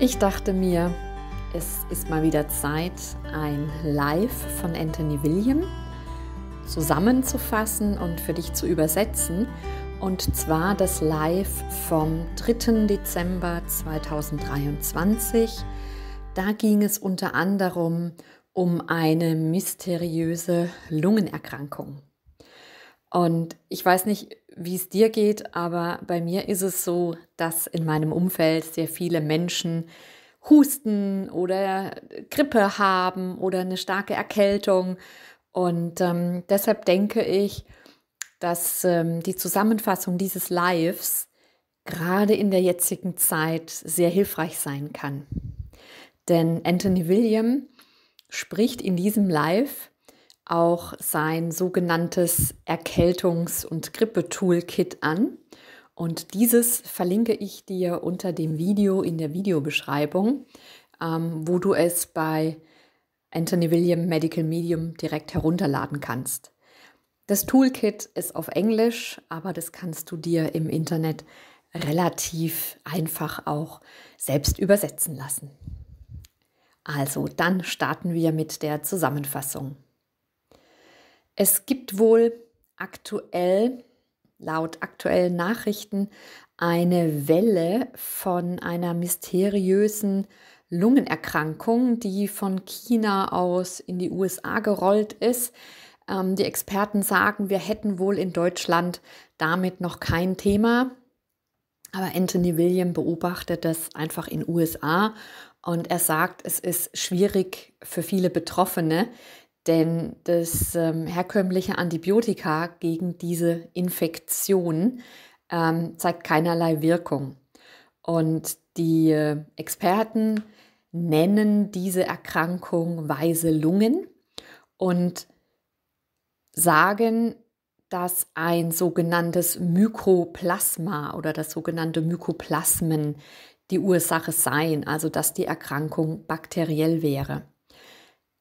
Ich dachte mir, es ist mal wieder Zeit, ein Live von Anthony William zusammenzufassen und für dich zu übersetzen. Und zwar das Live vom 3. Dezember 2023. Da ging es unter anderem um eine mysteriöse Lungenerkrankung. Und ich weiß nicht, wie es dir geht, aber bei mir ist es so, dass in meinem Umfeld sehr viele Menschen Husten oder Grippe haben oder eine starke Erkältung. Und ähm, deshalb denke ich, dass ähm, die Zusammenfassung dieses Lives gerade in der jetzigen Zeit sehr hilfreich sein kann. Denn Anthony William spricht in diesem Live auch sein sogenanntes Erkältungs- und Grippe-Toolkit an. Und dieses verlinke ich dir unter dem Video in der Videobeschreibung, ähm, wo du es bei Anthony William Medical Medium direkt herunterladen kannst. Das Toolkit ist auf Englisch, aber das kannst du dir im Internet relativ einfach auch selbst übersetzen lassen. Also, dann starten wir mit der Zusammenfassung. Es gibt wohl aktuell, laut aktuellen Nachrichten, eine Welle von einer mysteriösen Lungenerkrankung, die von China aus in die USA gerollt ist. Ähm, die Experten sagen, wir hätten wohl in Deutschland damit noch kein Thema. Aber Anthony William beobachtet das einfach in USA und er sagt, es ist schwierig für viele Betroffene, denn das ähm, herkömmliche Antibiotika gegen diese Infektion ähm, zeigt keinerlei Wirkung. Und die äh, Experten nennen diese Erkrankung weise Lungen und sagen, dass ein sogenanntes Mykoplasma oder das sogenannte Mykoplasmen die Ursache seien, also dass die Erkrankung bakteriell wäre.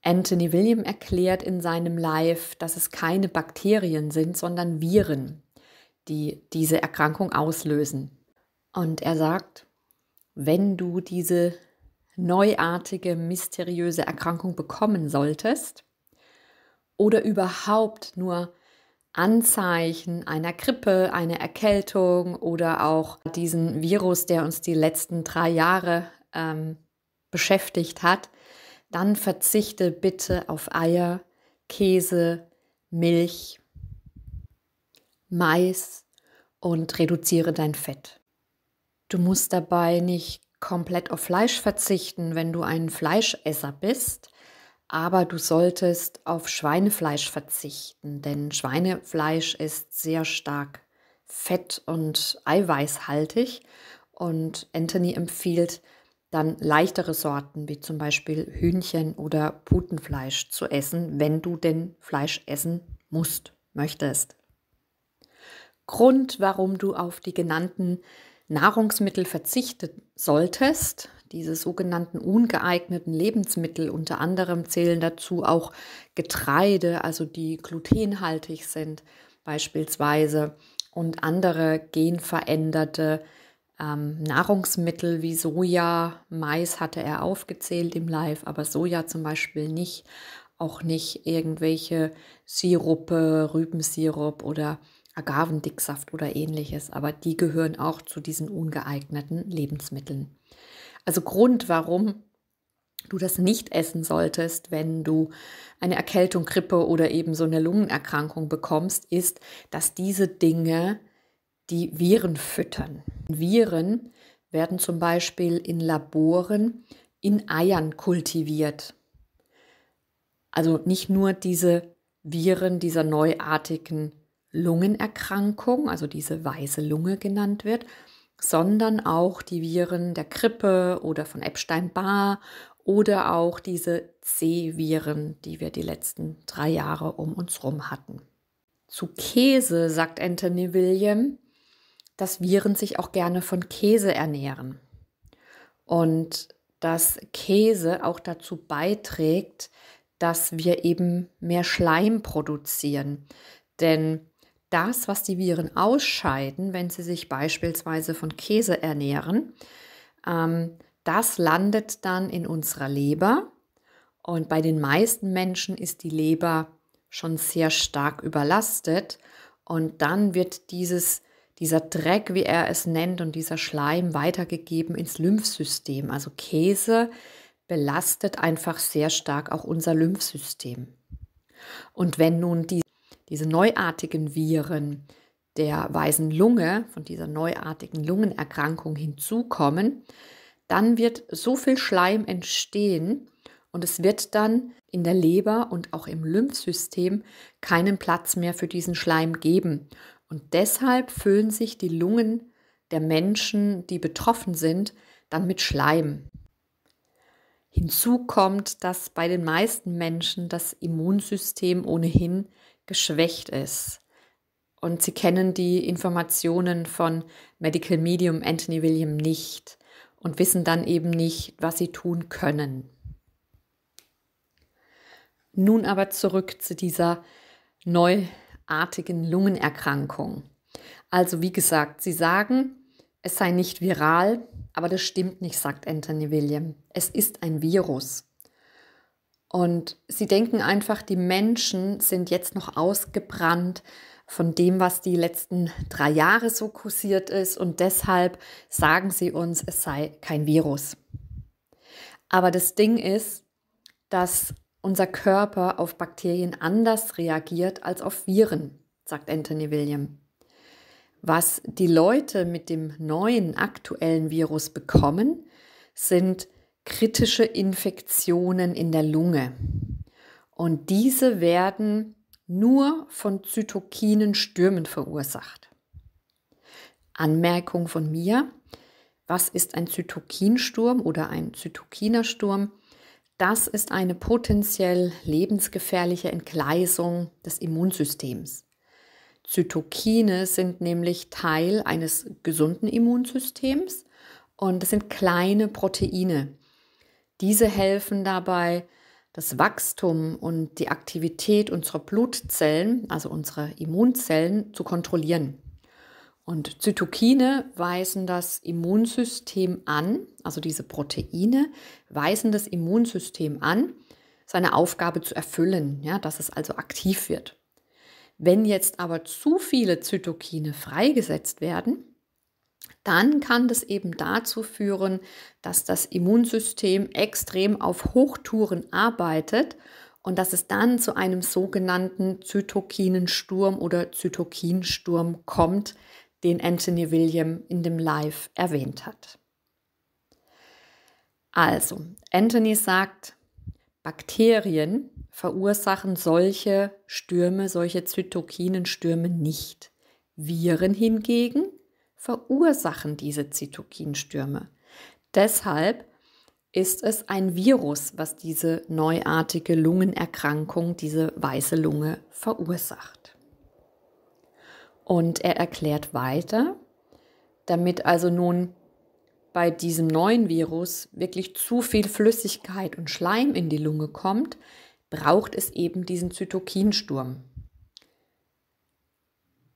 Anthony William erklärt in seinem Live, dass es keine Bakterien sind, sondern Viren, die diese Erkrankung auslösen. Und er sagt, wenn du diese neuartige, mysteriöse Erkrankung bekommen solltest oder überhaupt nur Anzeichen einer Grippe, einer Erkältung oder auch diesen Virus, der uns die letzten drei Jahre ähm, beschäftigt hat, dann verzichte bitte auf Eier, Käse, Milch, Mais und reduziere dein Fett. Du musst dabei nicht komplett auf Fleisch verzichten, wenn du ein Fleischesser bist, aber du solltest auf Schweinefleisch verzichten, denn Schweinefleisch ist sehr stark fett- und eiweißhaltig und Anthony empfiehlt, dann leichtere Sorten wie zum Beispiel Hühnchen oder Putenfleisch zu essen, wenn du denn Fleisch essen musst, möchtest. Grund, warum du auf die genannten Nahrungsmittel verzichten solltest, diese sogenannten ungeeigneten Lebensmittel, unter anderem zählen dazu auch Getreide, also die glutenhaltig sind beispielsweise, und andere genveränderte Lebensmittel ähm, Nahrungsmittel wie Soja, Mais hatte er aufgezählt im Live, aber Soja zum Beispiel nicht. Auch nicht irgendwelche Siruppe, Rübensirup oder Agavendicksaft oder ähnliches, aber die gehören auch zu diesen ungeeigneten Lebensmitteln. Also Grund, warum du das nicht essen solltest, wenn du eine Erkältung, Grippe oder eben so eine Lungenerkrankung bekommst, ist, dass diese Dinge die Viren füttern. Viren werden zum Beispiel in Laboren in Eiern kultiviert. Also nicht nur diese Viren dieser neuartigen Lungenerkrankung, also diese weiße Lunge genannt wird, sondern auch die Viren der Grippe oder von Epstein-Barr oder auch diese C-Viren, die wir die letzten drei Jahre um uns rum hatten. Zu Käse sagt Anthony William, dass Viren sich auch gerne von Käse ernähren und dass Käse auch dazu beiträgt, dass wir eben mehr Schleim produzieren. Denn das, was die Viren ausscheiden, wenn sie sich beispielsweise von Käse ernähren, ähm, das landet dann in unserer Leber. Und bei den meisten Menschen ist die Leber schon sehr stark überlastet. Und dann wird dieses dieser Dreck, wie er es nennt, und dieser Schleim weitergegeben ins Lymphsystem. Also Käse belastet einfach sehr stark auch unser Lymphsystem. Und wenn nun die, diese neuartigen Viren der weißen Lunge, von dieser neuartigen Lungenerkrankung hinzukommen, dann wird so viel Schleim entstehen und es wird dann in der Leber und auch im Lymphsystem keinen Platz mehr für diesen Schleim geben. Und deshalb füllen sich die Lungen der Menschen, die betroffen sind, dann mit Schleim. Hinzu kommt, dass bei den meisten Menschen das Immunsystem ohnehin geschwächt ist. Und Sie kennen die Informationen von Medical Medium Anthony William nicht und wissen dann eben nicht, was Sie tun können. Nun aber zurück zu dieser neu artigen Lungenerkrankung. Also wie gesagt, sie sagen, es sei nicht viral, aber das stimmt nicht, sagt Anthony William. Es ist ein Virus. Und sie denken einfach, die Menschen sind jetzt noch ausgebrannt von dem, was die letzten drei Jahre so kursiert ist. Und deshalb sagen sie uns, es sei kein Virus. Aber das Ding ist, dass unser Körper auf Bakterien anders reagiert als auf Viren, sagt Anthony William. Was die Leute mit dem neuen aktuellen Virus bekommen, sind kritische Infektionen in der Lunge. Und diese werden nur von Zytokinen Stürmen verursacht. Anmerkung von mir, was ist ein Zytokinsturm oder ein Zytokinersturm? Das ist eine potenziell lebensgefährliche Entgleisung des Immunsystems. Zytokine sind nämlich Teil eines gesunden Immunsystems und das sind kleine Proteine. Diese helfen dabei, das Wachstum und die Aktivität unserer Blutzellen, also unserer Immunzellen, zu kontrollieren. Und Zytokine weisen das Immunsystem an, also diese Proteine weisen das Immunsystem an, seine Aufgabe zu erfüllen, ja, dass es also aktiv wird. Wenn jetzt aber zu viele Zytokine freigesetzt werden, dann kann das eben dazu führen, dass das Immunsystem extrem auf Hochtouren arbeitet und dass es dann zu einem sogenannten Zytokinensturm oder Zytokinsturm kommt, den Anthony William in dem Live erwähnt hat. Also, Anthony sagt, Bakterien verursachen solche Stürme, solche Zytokinenstürme nicht. Viren hingegen verursachen diese Zytokinstürme. Deshalb ist es ein Virus, was diese neuartige Lungenerkrankung, diese weiße Lunge verursacht. Und er erklärt weiter, damit also nun bei diesem neuen Virus wirklich zu viel Flüssigkeit und Schleim in die Lunge kommt, braucht es eben diesen Zytokinsturm.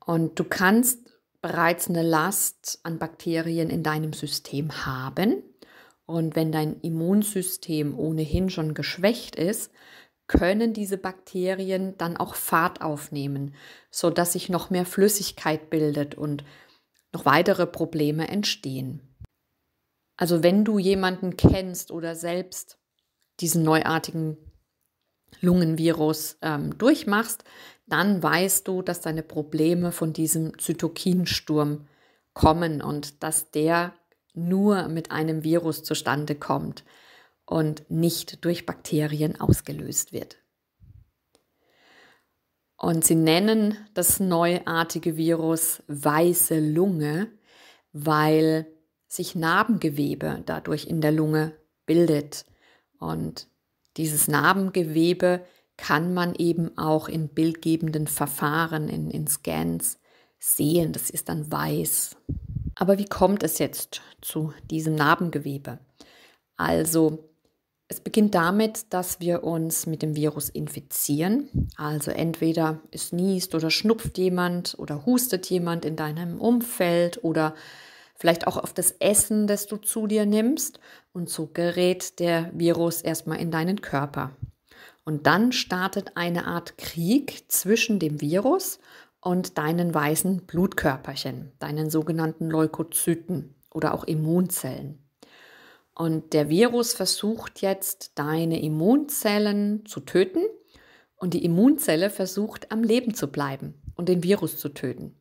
Und du kannst bereits eine Last an Bakterien in deinem System haben. Und wenn dein Immunsystem ohnehin schon geschwächt ist, können diese Bakterien dann auch Fahrt aufnehmen, sodass sich noch mehr Flüssigkeit bildet und noch weitere Probleme entstehen. Also wenn du jemanden kennst oder selbst diesen neuartigen Lungenvirus ähm, durchmachst, dann weißt du, dass deine Probleme von diesem Zytokinsturm kommen und dass der nur mit einem Virus zustande kommt und nicht durch Bakterien ausgelöst wird. Und sie nennen das neuartige Virus weiße Lunge, weil sich Narbengewebe dadurch in der Lunge bildet. Und dieses Narbengewebe kann man eben auch in bildgebenden Verfahren, in, in Scans sehen. Das ist dann weiß. Aber wie kommt es jetzt zu diesem Narbengewebe? Also es beginnt damit, dass wir uns mit dem Virus infizieren. Also entweder es niest oder schnupft jemand oder hustet jemand in deinem Umfeld oder vielleicht auch auf das Essen, das du zu dir nimmst. Und so gerät der Virus erstmal in deinen Körper. Und dann startet eine Art Krieg zwischen dem Virus und deinen weißen Blutkörperchen, deinen sogenannten Leukozyten oder auch Immunzellen. Und der Virus versucht jetzt, deine Immunzellen zu töten. Und die Immunzelle versucht, am Leben zu bleiben und den Virus zu töten.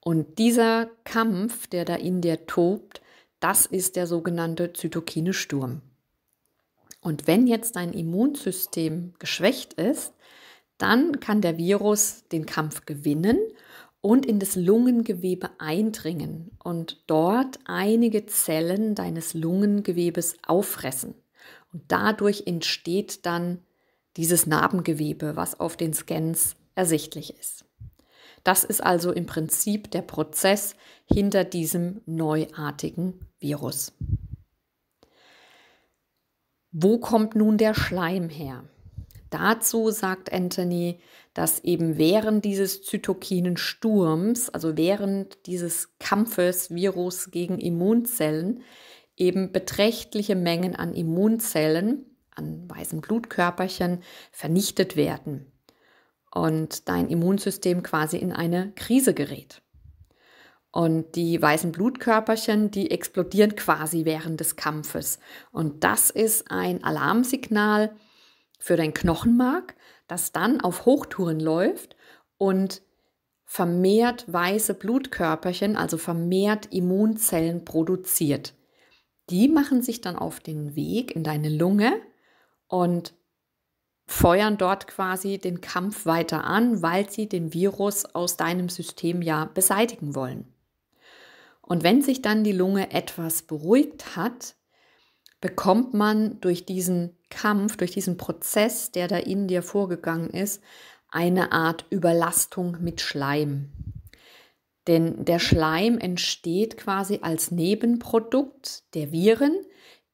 Und dieser Kampf, der da in dir tobt, das ist der sogenannte Zytokine-Sturm. Und wenn jetzt dein Immunsystem geschwächt ist, dann kann der Virus den Kampf gewinnen und in das Lungengewebe eindringen und dort einige Zellen deines Lungengewebes auffressen. Und dadurch entsteht dann dieses Narbengewebe, was auf den Scans ersichtlich ist. Das ist also im Prinzip der Prozess hinter diesem neuartigen Virus. Wo kommt nun der Schleim her? Dazu sagt Anthony, dass eben während dieses Zytokinensturms, also während dieses Kampfes Virus gegen Immunzellen, eben beträchtliche Mengen an Immunzellen, an weißen Blutkörperchen vernichtet werden und dein Immunsystem quasi in eine Krise gerät. Und die weißen Blutkörperchen, die explodieren quasi während des Kampfes. Und das ist ein Alarmsignal, für dein Knochenmark, das dann auf Hochtouren läuft und vermehrt weiße Blutkörperchen, also vermehrt Immunzellen produziert. Die machen sich dann auf den Weg in deine Lunge und feuern dort quasi den Kampf weiter an, weil sie den Virus aus deinem System ja beseitigen wollen. Und wenn sich dann die Lunge etwas beruhigt hat, bekommt man durch diesen Kampf, durch diesen Prozess, der da in dir vorgegangen ist, eine Art Überlastung mit Schleim. Denn der Schleim entsteht quasi als Nebenprodukt der Viren,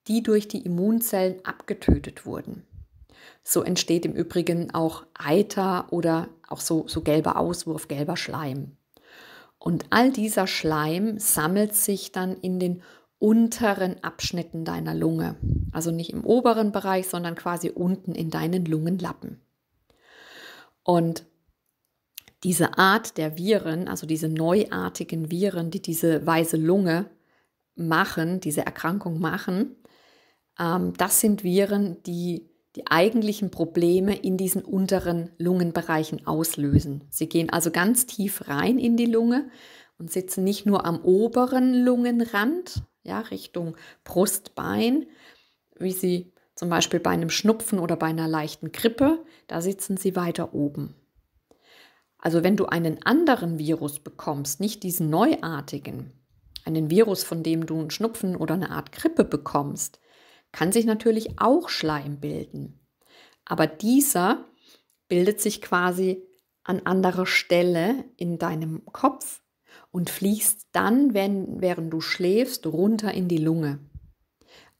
die durch die Immunzellen abgetötet wurden. So entsteht im Übrigen auch Eiter oder auch so, so gelber Auswurf, gelber Schleim. Und all dieser Schleim sammelt sich dann in den unteren Abschnitten deiner Lunge. Also nicht im oberen Bereich, sondern quasi unten in deinen Lungenlappen. Und diese Art der Viren, also diese neuartigen Viren, die diese weiße Lunge machen, diese Erkrankung machen, ähm, das sind Viren, die die eigentlichen Probleme in diesen unteren Lungenbereichen auslösen. Sie gehen also ganz tief rein in die Lunge und sitzen nicht nur am oberen Lungenrand, ja, Richtung Brustbein, wie sie zum Beispiel bei einem Schnupfen oder bei einer leichten Grippe, da sitzen sie weiter oben. Also wenn du einen anderen Virus bekommst, nicht diesen neuartigen, einen Virus, von dem du einen Schnupfen oder eine Art Grippe bekommst, kann sich natürlich auch Schleim bilden. Aber dieser bildet sich quasi an anderer Stelle in deinem Kopf und fließt dann, wenn, während du schläfst, runter in die Lunge.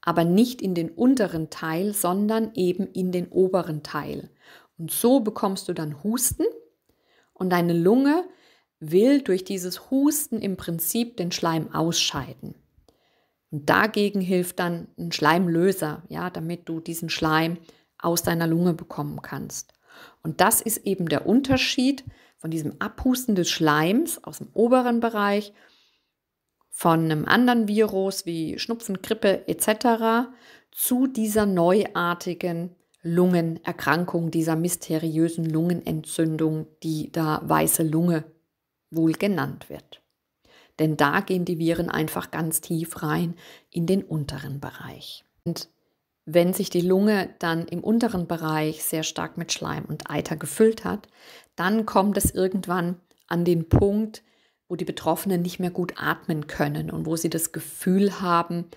Aber nicht in den unteren Teil, sondern eben in den oberen Teil. Und so bekommst du dann Husten und deine Lunge will durch dieses Husten im Prinzip den Schleim ausscheiden. Und dagegen hilft dann ein Schleimlöser, ja, damit du diesen Schleim aus deiner Lunge bekommen kannst. Und das ist eben der Unterschied von diesem Abhusten des Schleims aus dem oberen Bereich, von einem anderen Virus wie Schnupfen, Grippe etc. zu dieser neuartigen Lungenerkrankung, dieser mysteriösen Lungenentzündung, die da weiße Lunge wohl genannt wird. Denn da gehen die Viren einfach ganz tief rein in den unteren Bereich. Und wenn sich die Lunge dann im unteren Bereich sehr stark mit Schleim und Eiter gefüllt hat, dann kommt es irgendwann an den Punkt, wo die Betroffenen nicht mehr gut atmen können und wo sie das Gefühl haben,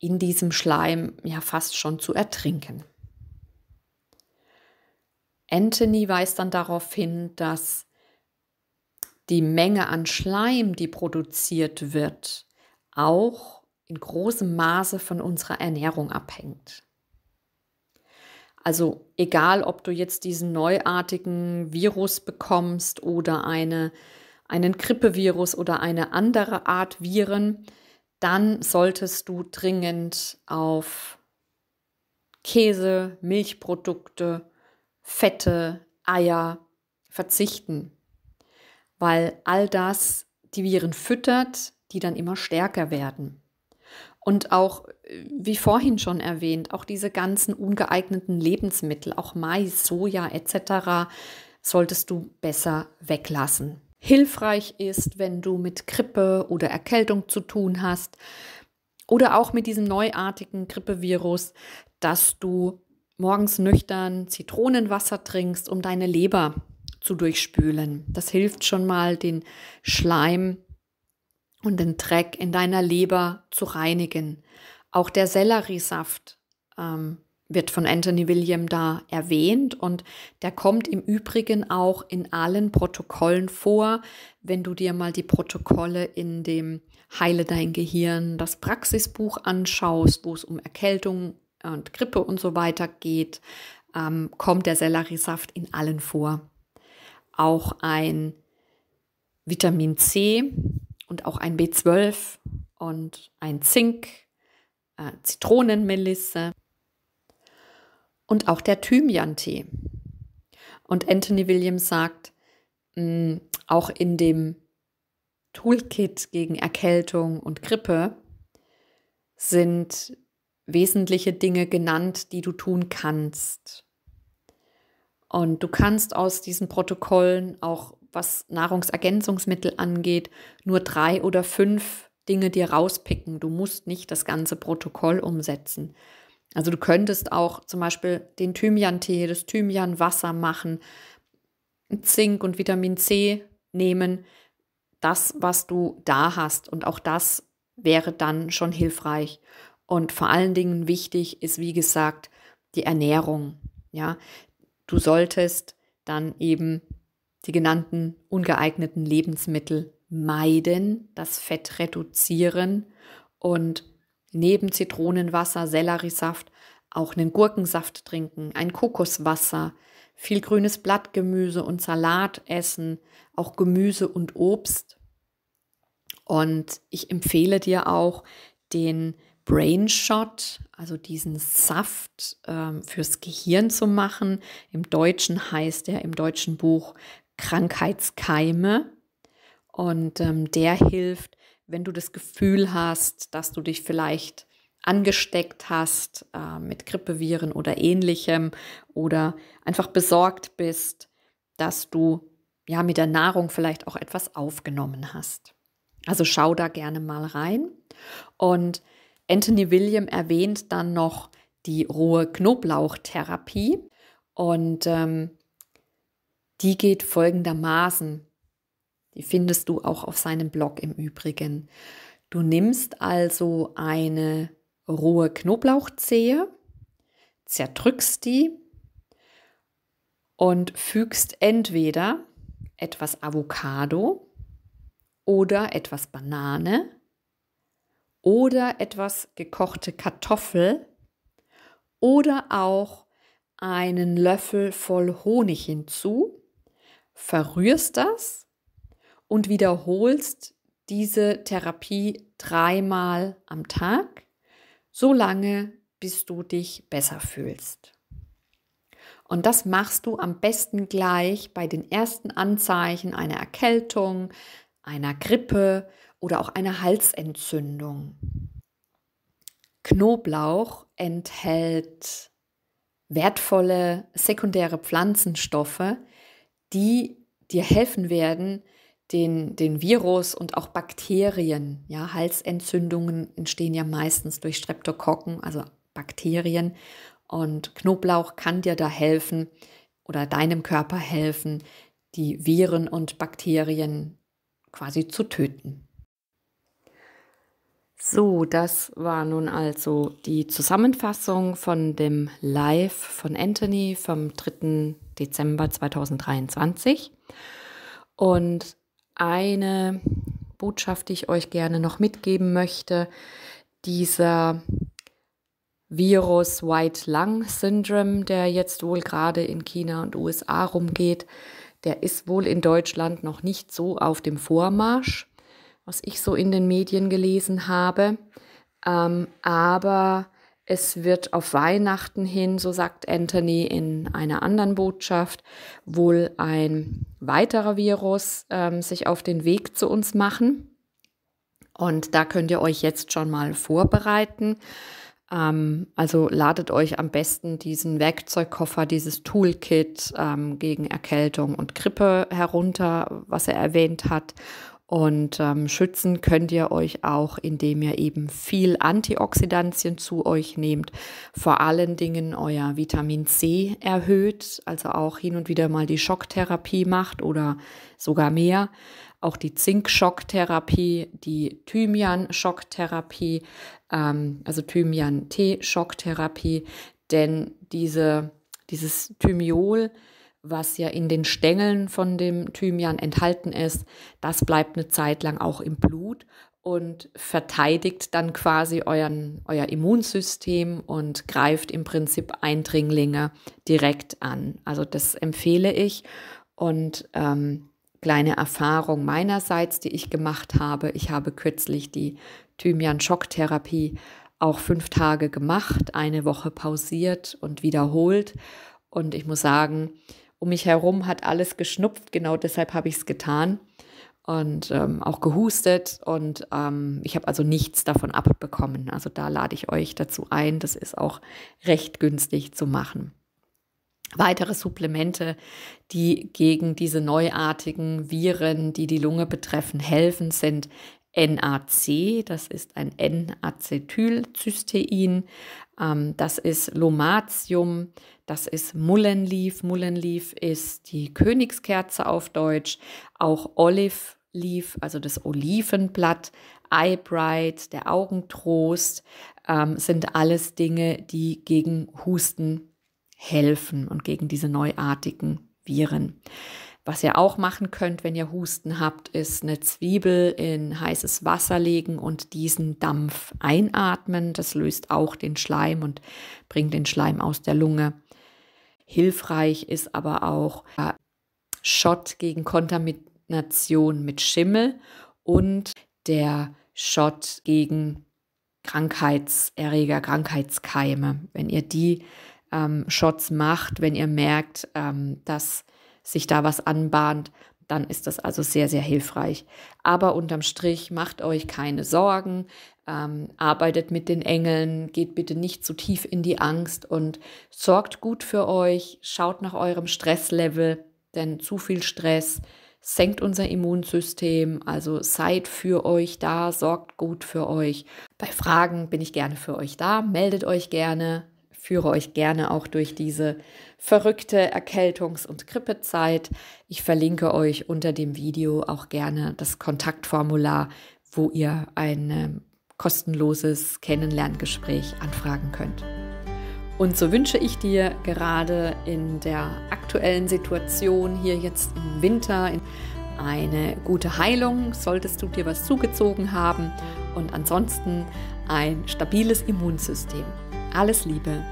in diesem Schleim ja fast schon zu ertrinken. Anthony weist dann darauf hin, dass die Menge an Schleim, die produziert wird, auch in großem Maße von unserer Ernährung abhängt. Also egal, ob du jetzt diesen neuartigen Virus bekommst oder eine, einen Grippevirus oder eine andere Art Viren, dann solltest du dringend auf Käse, Milchprodukte, Fette, Eier verzichten, weil all das die Viren füttert, die dann immer stärker werden. Und auch, äh, wie vorhin schon erwähnt, auch diese ganzen ungeeigneten Lebensmittel, auch Mais, Soja etc., solltest du besser weglassen. Hilfreich ist, wenn du mit Grippe oder Erkältung zu tun hast oder auch mit diesem neuartigen Grippevirus, dass du morgens nüchtern Zitronenwasser trinkst, um deine Leber zu durchspülen. Das hilft schon mal, den Schleim und den Dreck in deiner Leber zu reinigen. Auch der Selleriesaft ähm, wird von Anthony William da erwähnt und der kommt im Übrigen auch in allen Protokollen vor, wenn du dir mal die Protokolle in dem Heile dein Gehirn, das Praxisbuch anschaust, wo es um Erkältung und Grippe und so weiter geht, ähm, kommt der Selleriesaft in allen vor. Auch ein Vitamin C und auch ein B12 und ein Zink, äh, Zitronenmelisse und auch der Thymian-Tee. Und Anthony Williams sagt, mh, mm, auch in dem Toolkit gegen Erkältung und Grippe sind wesentliche Dinge genannt, die du tun kannst. Und du kannst aus diesen Protokollen auch was Nahrungsergänzungsmittel angeht, nur drei oder fünf Dinge dir rauspicken. Du musst nicht das ganze Protokoll umsetzen. Also du könntest auch zum Beispiel den Thymian-Tee, das Thymian-Wasser machen, Zink und Vitamin C nehmen, das, was du da hast. Und auch das wäre dann schon hilfreich. Und vor allen Dingen wichtig ist, wie gesagt, die Ernährung. Ja, du solltest dann eben die genannten ungeeigneten Lebensmittel meiden, das Fett reduzieren und neben Zitronenwasser, Selleriesaft auch einen Gurkensaft trinken, ein Kokoswasser, viel grünes Blattgemüse und Salat essen, auch Gemüse und Obst. Und ich empfehle dir auch den Brain Shot, also diesen Saft ähm, fürs Gehirn zu machen. Im Deutschen heißt er im deutschen Buch Krankheitskeime. Und ähm, der hilft, wenn du das Gefühl hast, dass du dich vielleicht angesteckt hast äh, mit Grippeviren oder ähnlichem oder einfach besorgt bist, dass du ja mit der Nahrung vielleicht auch etwas aufgenommen hast. Also schau da gerne mal rein. Und Anthony William erwähnt dann noch die rohe Knoblauchtherapie. Und ähm, die geht folgendermaßen. Die findest du auch auf seinem Blog im Übrigen. Du nimmst also eine rohe Knoblauchzehe, zerdrückst die und fügst entweder etwas Avocado oder etwas Banane oder etwas gekochte Kartoffel oder auch einen Löffel voll Honig hinzu verrührst das und wiederholst diese Therapie dreimal am Tag, solange bis du dich besser fühlst. Und das machst du am besten gleich bei den ersten Anzeichen einer Erkältung, einer Grippe oder auch einer Halsentzündung. Knoblauch enthält wertvolle sekundäre Pflanzenstoffe, die dir helfen werden, den, den Virus und auch Bakterien, ja, Halsentzündungen entstehen ja meistens durch Streptokokken, also Bakterien. Und Knoblauch kann dir da helfen oder deinem Körper helfen, die Viren und Bakterien quasi zu töten. So, das war nun also die Zusammenfassung von dem Live von Anthony vom 3. Dezember 2023. Und eine Botschaft, die ich euch gerne noch mitgeben möchte, dieser Virus White Lung Syndrome, der jetzt wohl gerade in China und USA rumgeht, der ist wohl in Deutschland noch nicht so auf dem Vormarsch, was ich so in den Medien gelesen habe. Ähm, aber es wird auf Weihnachten hin, so sagt Anthony in einer anderen Botschaft, wohl ein weiterer Virus ähm, sich auf den Weg zu uns machen. Und da könnt ihr euch jetzt schon mal vorbereiten. Ähm, also ladet euch am besten diesen Werkzeugkoffer, dieses Toolkit ähm, gegen Erkältung und Grippe herunter, was er erwähnt hat. Und ähm, schützen könnt ihr euch auch, indem ihr eben viel Antioxidantien zu euch nehmt, vor allen Dingen euer Vitamin C erhöht, also auch hin und wieder mal die Schocktherapie macht oder sogar mehr. Auch die Zink-Schocktherapie, die Thymian-Schocktherapie, ähm, also thymian t schocktherapie denn diese, dieses Thymiol, was ja in den Stängeln von dem Thymian enthalten ist, das bleibt eine Zeit lang auch im Blut und verteidigt dann quasi euren, euer Immunsystem und greift im Prinzip Eindringlinge direkt an. Also das empfehle ich und ähm, kleine Erfahrung meinerseits, die ich gemacht habe. Ich habe kürzlich die Thymian-Schocktherapie auch fünf Tage gemacht, eine Woche pausiert und wiederholt. Und ich muss sagen, um mich herum hat alles geschnupft, genau deshalb habe ich es getan und ähm, auch gehustet und ähm, ich habe also nichts davon abbekommen. Also da lade ich euch dazu ein, das ist auch recht günstig zu machen. Weitere Supplemente, die gegen diese neuartigen Viren, die die Lunge betreffen, helfen, sind NAC, das ist ein N-Acetylcystein, ähm, das ist Lomatium, das ist Mullenleaf. Mullenleaf ist die Königskerze auf Deutsch, auch Olive Leaf, also das Olivenblatt, Eyebright, der Augentrost, ähm, sind alles Dinge, die gegen Husten helfen und gegen diese neuartigen Viren. Was ihr auch machen könnt, wenn ihr Husten habt, ist eine Zwiebel in heißes Wasser legen und diesen Dampf einatmen. Das löst auch den Schleim und bringt den Schleim aus der Lunge. Hilfreich ist aber auch Schott gegen Kontamination mit Schimmel und der Schott gegen Krankheitserreger, Krankheitskeime. Wenn ihr die ähm, Shots macht, wenn ihr merkt, ähm, dass sich da was anbahnt, dann ist das also sehr, sehr hilfreich. Aber unterm Strich macht euch keine Sorgen, ähm, arbeitet mit den Engeln, geht bitte nicht zu tief in die Angst und sorgt gut für euch, schaut nach eurem Stresslevel, denn zu viel Stress senkt unser Immunsystem, also seid für euch da, sorgt gut für euch. Bei Fragen bin ich gerne für euch da, meldet euch gerne, führe euch gerne auch durch diese verrückte Erkältungs- und Grippezeit. Ich verlinke euch unter dem Video auch gerne das Kontaktformular, wo ihr ein ähm, kostenloses Kennenlerngespräch anfragen könnt. Und so wünsche ich dir gerade in der aktuellen Situation hier jetzt im Winter eine gute Heilung, solltest du dir was zugezogen haben und ansonsten ein stabiles Immunsystem. Alles Liebe!